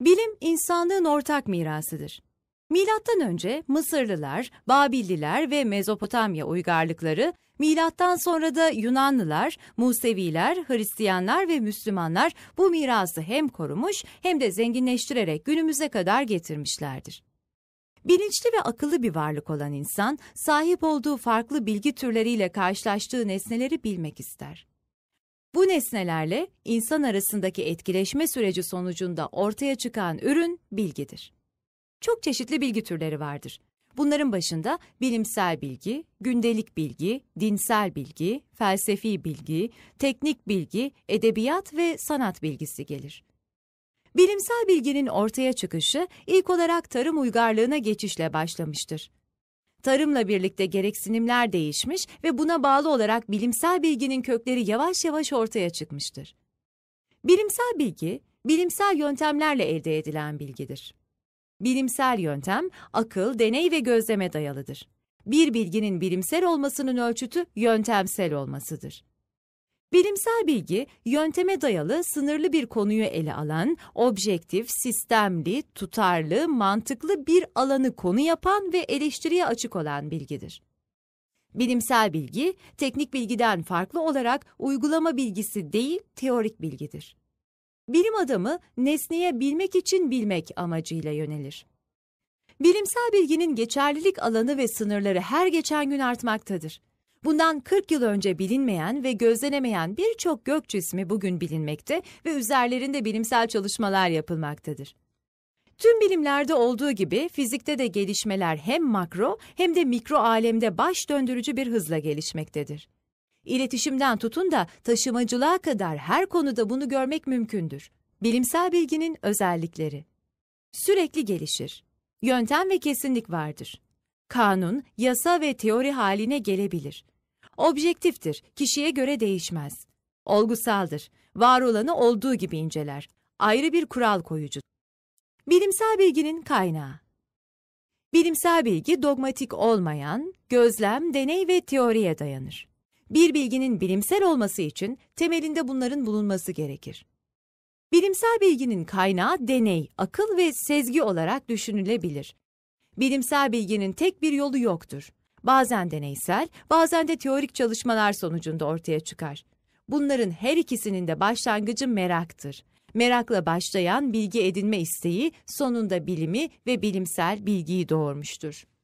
Bilim insanlığın ortak mirasıdır. Milattan önce Mısırlılar, Babilliler ve Mezopotamya uygarlıkları, milattan sonra da Yunanlılar, Museviler, Hristiyanlar ve Müslümanlar bu mirası hem korumuş hem de zenginleştirerek günümüze kadar getirmişlerdir. Bilinçli ve akıllı bir varlık olan insan, sahip olduğu farklı bilgi türleriyle karşılaştığı nesneleri bilmek ister. Bu nesnelerle insan arasındaki etkileşme süreci sonucunda ortaya çıkan ürün bilgidir. Çok çeşitli bilgi türleri vardır. Bunların başında bilimsel bilgi, gündelik bilgi, dinsel bilgi, felsefi bilgi, teknik bilgi, edebiyat ve sanat bilgisi gelir. Bilimsel bilginin ortaya çıkışı ilk olarak tarım uygarlığına geçişle başlamıştır. Tarımla birlikte gereksinimler değişmiş ve buna bağlı olarak bilimsel bilginin kökleri yavaş yavaş ortaya çıkmıştır. Bilimsel bilgi, bilimsel yöntemlerle elde edilen bilgidir. Bilimsel yöntem, akıl, deney ve gözleme dayalıdır. Bir bilginin bilimsel olmasının ölçütü yöntemsel olmasıdır. Bilimsel bilgi, yönteme dayalı sınırlı bir konuyu ele alan, objektif, sistemli, tutarlı, mantıklı bir alanı konu yapan ve eleştiriye açık olan bilgidir. Bilimsel bilgi, teknik bilgiden farklı olarak uygulama bilgisi değil, teorik bilgidir. Bilim adamı nesneye bilmek için bilmek amacıyla yönelir. Bilimsel bilginin geçerlilik alanı ve sınırları her geçen gün artmaktadır. Bundan 40 yıl önce bilinmeyen ve gözlenemeyen birçok gök cismi bugün bilinmekte ve üzerlerinde bilimsel çalışmalar yapılmaktadır. Tüm bilimlerde olduğu gibi fizikte de gelişmeler hem makro hem de mikro alemde baş döndürücü bir hızla gelişmektedir. İletişimden tutun da taşımacılığa kadar her konuda bunu görmek mümkündür. Bilimsel bilginin özellikleri Sürekli gelişir. Yöntem ve kesinlik vardır. Kanun, yasa ve teori haline gelebilir objektiftir, kişiye göre değişmez. Olgusaldır, var olanı olduğu gibi inceler, ayrı bir kural koyucu. Bilimsel bilginin kaynağı Bilimsel bilgi dogmatik olmayan, gözlem, deney ve teoriye dayanır. Bir bilginin bilimsel olması için temelinde bunların bulunması gerekir. Bilimsel bilginin kaynağı deney, akıl ve sezgi olarak düşünülebilir. Bilimsel bilginin tek bir yolu yoktur bazen deneysel, bazen de teorik çalışmalar sonucunda ortaya çıkar. Bunların her ikisinin de başlangıcı meraktır. Merakla başlayan bilgi edinme isteği sonunda bilimi ve bilimsel bilgiyi doğurmuştur.